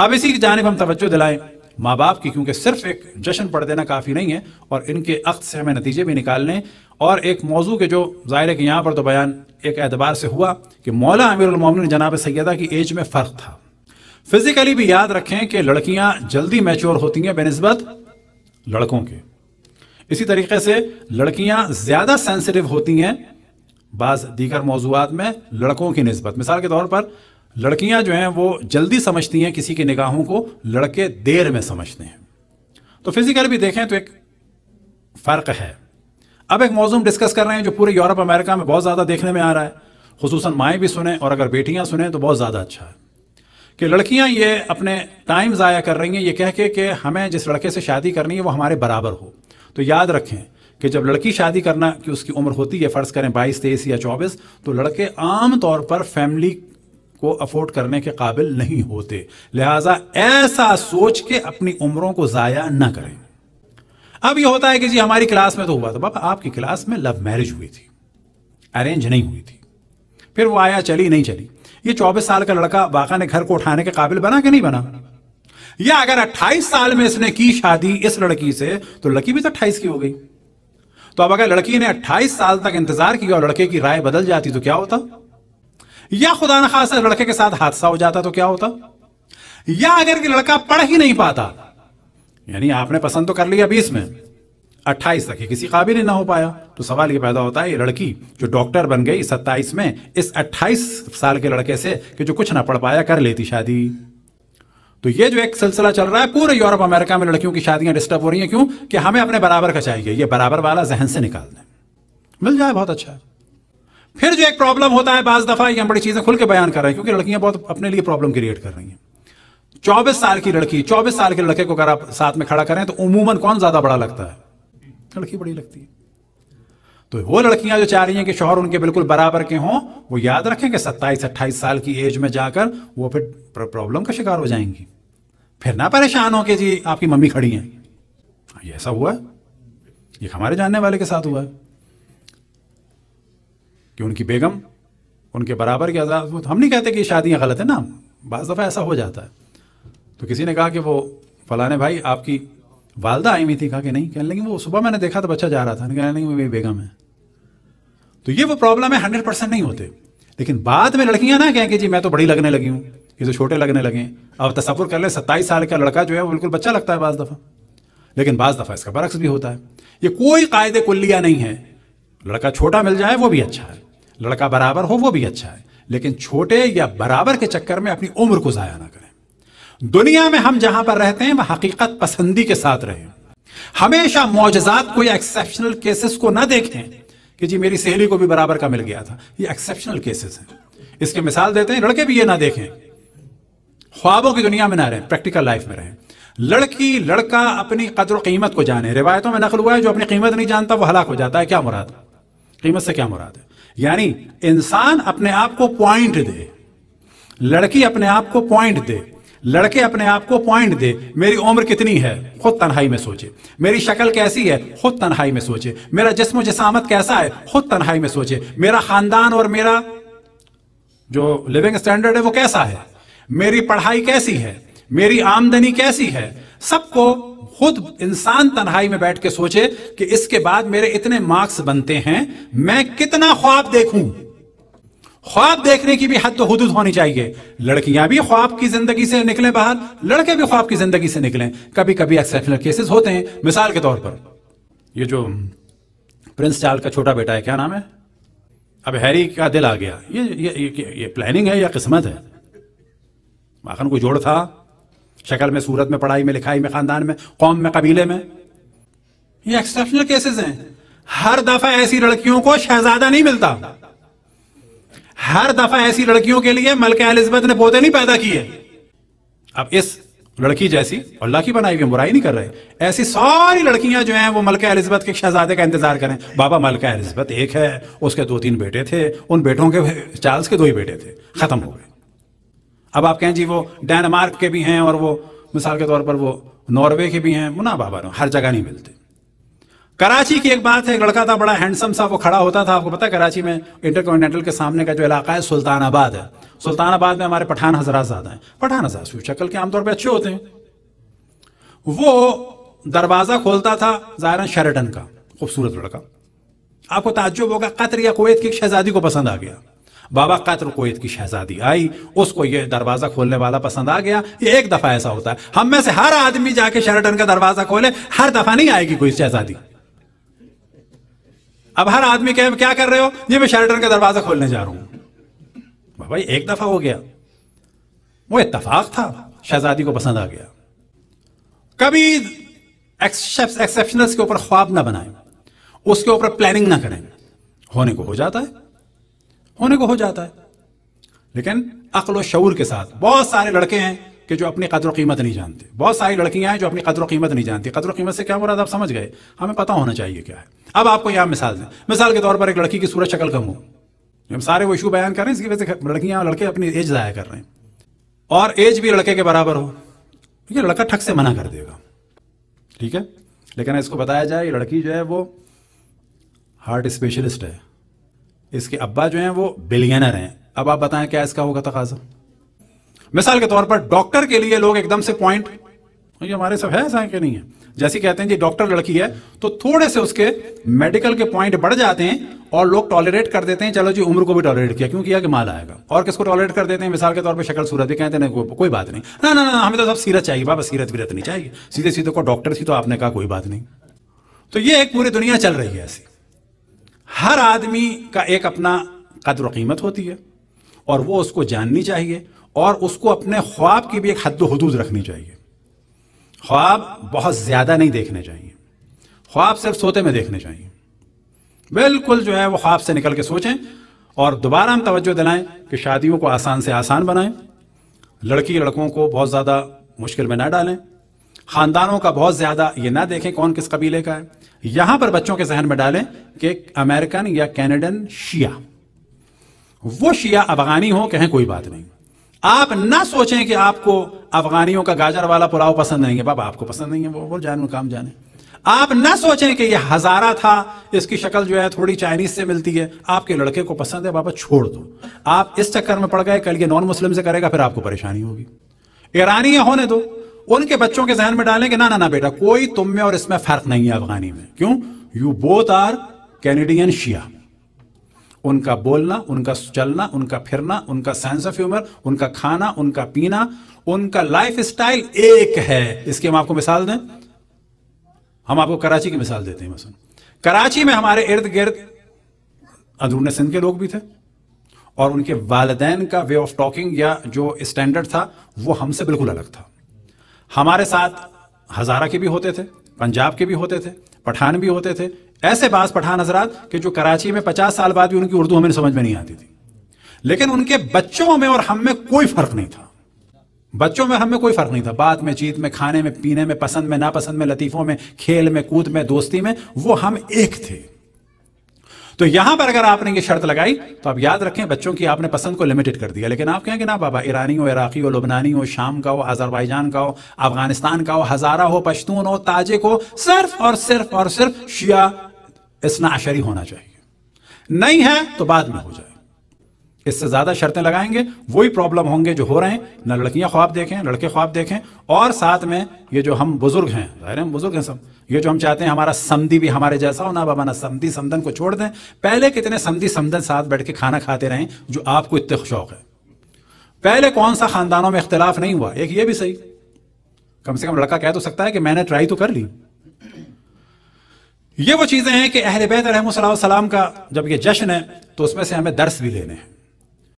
अब इसी की जानब हम तवज्जो दिलाएं माँ बाप की क्योंकि सिर्फ एक जश्न पढ़ देना काफ़ी नहीं है और इनके अक्स से हमें नतीजे भी निकालने और एक मौजू के जो ज़ाहिर है कि यहाँ पर तो बयान एक एतबार से हुआ कि मौला अमीरमिन जनाब सैदा की एज में फ़र्क था फिज़िकली भी याद रखें कि लड़कियाँ जल्दी मैच्योर होती हैं बनस्बत लड़कों के इसी तरीके से लड़कियाँ ज़्यादा सेंसिटिव होती हैं बाज़ दीगर मौजूद में लड़कों की नस्बत मिसाल के तौर पर लड़कियां जो हैं वो जल्दी समझती हैं किसी की निगाहों को लड़के देर में समझते हैं तो फिजिकल भी देखें तो एक फ़र्क है अब एक मौजूम डिस्कस कर रहे हैं जो पूरे यूरोप अमेरिका में बहुत ज़्यादा देखने में आ रहा है खसूस माएँ भी सुने और अगर बेटियाँ सुने तो बहुत ज़्यादा अच्छा है कि लड़कियाँ ये अपने टाइम ज़ाया कर रही हैं ये कह के कि हमें जिस लड़के से शादी करनी है वो हमारे बराबर हो तो याद रखें कि जब लड़की शादी करना कि उसकी उम्र होती है फ़र्ज़ करें बाईस तेईस या चौबीस तो लड़के आम तौर पर फैमिली को अफोर्ड करने के काबिल नहीं होते लिहाजा ऐसा सोच के अपनी उम्रों को ज़ाया ना करें अब यह होता है कि जी हमारी क्लास में तो हुआ था बाबा आपकी क्लास में लव मैरिज हुई थी अरेंज नहीं हुई थी फिर वो आया चली नहीं चली ये 24 साल का लड़का बाका ने घर को उठाने के काबिल बना कि नहीं बना या अगर 28 साल में इसने की शादी इस लड़की से तो लड़की भी तो अट्ठाईस की हो गई तो अब अगर लड़की ने 28 साल तक इंतजार किया और लड़के की राय बदल जाती तो क्या होता या खुदा न खास लड़के के साथ हादसा हो जाता तो क्या होता या अगर कि लड़का पढ़ ही नहीं पाता यानी आपने पसंद तो कर लिया बीस में अट्ठाईस तक किसी काबिल ही ना हो पाया तो सवाल ये पैदा होता है ये लड़की जो डॉक्टर बन गई सत्ताईस में इस अट्ठाईस साल के लड़के से कि जो कुछ ना पढ़ पाया कर लेती शादी तो ये जो एक सिलसिला चल रहा है पूरे यूरोप अमेरिका में लड़कियों की शादियां डिस्टर्ब हो रही हैं क्यों कि हमें अपने बराबर का चाहिए ये बराबर वाला जहन से निकाल दें मिल जाए बहुत अच्छा है फिर जो एक प्रॉब्लम होता है बाज दफ़ा ये हम बड़ी चीज़ें खुल के बयान कर रहे हैं क्योंकि लड़कियां बहुत अपने लिए प्रॉब्लम क्रिएट कर रही हैं चौबीस साल की लड़की चौबीस साल के लड़के को अगर आप साथ में खड़ा करें तो उमूमन कौन ज़्यादा बड़ा लगता है लड़की बड़ी लगती है तो वो लड़कियां जो चाह रही हैं कि शोहर उनके बिल्कुल बराबर के हों वो याद रखें कि सत्ताईस अट्ठाईस साल की एज में जाकर वो फिर प्रॉब्लम का शिकार हो जाएंगी फिर ना परेशान हो कि जी आपकी मम्मी खड़ी हैं हाँ, ऐसा हुआ है ये हमारे जानने वाले के साथ हुआ है कि उनकी बेगम उनके बराबर के तो हम नहीं कहते कि शादियाँ गलत है ना बज़ दफ़ा ऐसा हो जाता है तो किसी ने कहा कि वो फलाने भाई आपकी वालदा आई हुई थी कहा कि नहीं कहने लगे वो सुबह मैंने देखा तो बच्चा जा रहा था कहने नहीं मेरी बेगम है तो ये वो प्रॉब्लम है हंड्रेड परसेंट नहीं होते लेकिन बाद में लड़कियां ना कहें कि जी मैं तो बड़ी लगने लगी हूँ ये तो छोटे लगने लगे अब तस्वुर कर लें सत्ताईस साल का लड़का जो है वो बिल्कुल बच्चा लगता है बाज़ दफ़ा लेकिन बाज़ दफ़ा इसका बरक्स भी होता है ये कोई कायदे कुल्लिया नहीं है लड़का छोटा मिल जाए वो भी अच्छा है लड़का बराबर हो वो भी अच्छा है लेकिन छोटे या बराबर के चक्कर में अपनी उम्र को ज़ाया ना करें दुनिया में हम जहां पर रहते हैं वह हकीकत पसंदी के साथ रहें हमेशा मोजात को या एक्सेप्शनल केसेस को ना देखें कि जी मेरी सहेली को भी बराबर का मिल गया था ये एक्सेप्शनल केसेस हैं इसके मिसाल देते हैं लड़के भी ये ना देखें ख्वाबों की दुनिया में ना रहें प्रैक्टिकल लाइफ में रहें लड़की लड़का अपनी कदर कीमत को जाने रिवायतों में नकल हुआ है जो अपनी कीमत नहीं जानता वो हलाक हो जाता है क्या मुराद कीमत से क्या मुराद है यानी इंसान अपने आप को पॉइंट दे लड़की अपने आप को पॉइंट दे लड़के अपने आप को पॉइंट दे मेरी उम्र कितनी है खुद तन्हाई में सोचे मेरी शक्ल कैसी है खुद तन्हाई में सोचे मेरा जिस्म जसामत कैसा है खुद तन्हाई में सोचे मेरा खानदान और मेरा जो लिविंग स्टैंडर्ड है वो कैसा है मेरी पढ़ाई कैसी है मेरी आमदनी कैसी है सबको खुद इंसान तन्हाई में बैठ के सोचे कि इसके बाद मेरे इतने मार्क्स बनते हैं मैं कितना ख्वाब देखूं ख्वाब देखने की भी हद तो हदूद होनी चाहिए लड़कियां भी ख्वाब की जिंदगी से निकलें बाहर लड़के भी ख्वाब की जिंदगी से निकलें कभी कभी एक्सेप्शनल केसेस होते हैं मिसाल के तौर पर ये जो प्रिंस चार्ल का छोटा बेटा है क्या नाम है अब हैरी का दिल आ गया ये ये ये, ये प्लानिंग है या किस्मत है माखन को जोड़ था शक्ल में सूरत में पढ़ाई में लिखाई में खानदान में कौम में कबीले में ये एक्सेप्शनल केसेस हैं हर दफा ऐसी लड़कियों को शहजादा नहीं मिलता हर दफा ऐसी लड़कियों के लिए मलके एलिजबेथ ने पोते नहीं पैदा किए अब इस लड़की जैसी अल्लाह की बनाई हुई बुराई नहीं कर रहे ऐसी सारी लड़कियां जो हैं वो मलका एलिजबेथ के शहजादे का इंतजार करें बाबा मलका एलिजबेथ एक है उसके दो तीन बेटे थे उन बेटों के चार्ल्स के दो ही बेटे थे खत्म हो गए अब आप कहें जी वो डेनमार्क के भी हैं और वो मिसाल के तौर पर वो नॉर्वे के भी हैं मुना बाबा हर जगह नहीं मिलते कराची की एक बात है एक लड़का था बड़ा हैंडसम सा वो खड़ा होता था आपको पता है कराची में इंटरकॉन्टिनेंटल के सामने का जो इलाका है सुल्तानाबाद है सुल्तानाबाद में हमारे पठान हजरा ज्यादा हैं पठान हजरा शक्ल के आमतौर पर अच्छे होते हैं वो दरवाज़ा खोलता था जायरन शेरटन का खूबसूरत लड़का आपको ताज्जुब होगा कतर या कुवैत की शहजादी को पसंद आ गया बाबा कतर कोत की शहजादी आई उसको ये दरवाज़ा खोलने वाला पसंद आ गया ये एक दफ़ा ऐसा होता है हम में से हर आदमी जाके शर्टन का दरवाज़ा खोले हर दफ़ा नहीं आएगी कोई शहजादी अब हर आदमी कहे क्या कर रहे हो ये मैं शर्टन का दरवाज़ा खोलने जा रहा हूं बाबा एक दफ़ा हो गया वो इतफाक़ था शहजादी को पसंद आ गया कभी एक्सेप्शनल्स के ऊपर ख्वाब ना बनाए उसके ऊपर प्लानिंग ना करें होने को हो जाता है होने को हो जाता है लेकिन अक्ल शऊर के साथ बहुत सारे लड़के हैं कि जो अपनी कदर कीमत नहीं जानते बहुत सारी लड़कियां हैं जो अपनी कदर कीमत नहीं जानती कदर कीमत से क्या मुराद आप समझ गए हमें पता होना चाहिए क्या है अब आपको यहाँ मिसाल दें मिसाल के तौर पर एक लड़की की सूरज शक्ल कम हो हम सारे वो इशू बयान कर रहे हैं इसकी वजह से लड़कियां लड़के अपनी एज ज़ाया कर रहे हैं और एज भी लड़के के बराबर हो ये लड़का ठक से मना कर देगा ठीक है लेकिन इसको बताया जाए लड़की जो है वो हार्ट स्पेशलिस्ट है इसके अब्बा जो हैं वो बिलियनर हैं अब आप बताएं क्या इसका होगा तकाजा मिसाल के तौर पर डॉक्टर के लिए लोग एकदम से पॉइंट ये हमारे सब है ऐसा है कि नहीं है जैसे कहते हैं जी डॉक्टर लड़की है तो थोड़े से उसके मेडिकल के पॉइंट बढ़ जाते हैं और लोग टॉलरेट कर देते हैं चलो जी उम्र को भी टॉलरेट किया क्यों किया कि माल आएगा और किसको टॉलरेट कर देते हैं मिसाल के तौर पर शक्ल सूरत भी कहते हैं को, कोई बात नहीं ना ना ना हमें तो सब सीरत चाहिए बाबा सीरत वीरत नहीं चाहिए सीधे सीधे को डॉक्टर थी तो आपने कहा कोई बात नहीं तो ये एक पूरी दुनिया चल रही है ऐसी हर आदमी का एक अपना कदर कीमत होती है और वो उसको जाननी चाहिए और उसको अपने ख्वाब की भी एक हद हदूद रखनी चाहिए ख्वाब बहुत ज़्यादा नहीं देखने चाहिए ख्वाब सिर्फ सोते में देखने चाहिए बिल्कुल जो है वो ख्वाब से निकल के सोचें और दोबारा हम तवज्जो दिलाएं कि शादियों को आसान से आसान बनाएं लड़की लड़कों को बहुत ज़्यादा मुश्किल में ना डालें खानदानों का बहुत ज्यादा ये ना देखें कौन किस कबीले का है यहां पर बच्चों के जहन में डालें कि अमेरिकन या कैनेडन शिया वो शिया अफगानी हो कहें कोई बात नहीं आप ना सोचें कि आपको अफगानियों का गाजर वाला पुलाव पसंद नहीं है बाबा आपको पसंद नहीं है वो वो जान काम जाने आप ना सोचें कि यह हजारा था इसकी शक्ल जो है थोड़ी चाइनीज से मिलती है आपके लड़के को पसंद है बाबा छोड़ दो आप इस चक्कर में पड़ गए कल ये नॉन मुस्लिम से करेगा फिर आपको परेशानी होगी ईरानी होने दो उनके बच्चों के जहन में डालें कि ना ना ना बेटा कोई तुम में और इसमें फर्क नहीं है अफगानी में क्यों यू बोथ आर कैनेडियन शिया उनका बोलना उनका चलना उनका फिरना उनका सेंस ऑफ ह्यूमर उनका खाना उनका पीना उनका लाइफ स्टाइल एक है इसकी हम आपको मिसाल दें हम आपको कराची की मिसाल देते हैं मसन कराची में हमारे इर्द गिर्द अंदरून सिंध के लोग भी थे और उनके वालदेन का वे ऑफ टॉकिंग या जो स्टैंडर्ड था वो हमसे बिल्कुल अलग था हमारे साथ हजारा के भी होते थे पंजाब के भी होते थे पठान भी होते थे ऐसे बास पठान हजरात कि जो कराची में पचास साल बाद भी उनकी उर्दू हमें समझ में नहीं आती थी लेकिन उनके बच्चों में और हम में कोई फर्क नहीं था बच्चों में हमें कोई फर्क नहीं था बात में जीत में खाने में पीने में पसंद में नापसंद में लतीफों में खेल में कूद में दोस्ती में वो हम एक थे तो यहां पर अगर आपने ये शर्त लगाई तो आप याद रखें बच्चों की आपने पसंद को लिमिटेड कर दिया लेकिन आप कहें कि ना बाबा ईरानी हो इराकी हो लुबनानी हो शाम का हो आजरबाईजान का हो अफगानिस्तान का हो हजारा हो पश्तून हो ताजिक हो सिर्फ और सिर्फ और सिर्फ शिया इसना आशरी होना चाहिए नहीं है तो बाद में हो जाए इससे ज्यादा शर्तें लगाएंगे वही प्रॉब्लम होंगे जो हो रहे हैं न लड़कियां ख्वाब देखें लड़के ख्वाब देखें और साथ में ये जो हम बुजुर्ग हैं ज़ाहिर हम बुजुर्ग हैं सब ये जो हम चाहते हैं हमारा समी भी हमारे जैसा हो ना बाबा ना समदी समदन को छोड़ दें पहले कितने समदी समदन साथ बैठ के खाना खाते रहें जो आपको इतने शौक है पहले कौन सा खानदानों में इख्तलाफ नहीं हुआ एक ये भी सही कम से कम लड़का कह तो सकता है कि मैंने ट्राई तो कर ली ये वो चीज़ें हैं कि अहर बैत रहम सलाम का जब ये जश्न है तो उसमें से हमें दर्स भी लेने हैं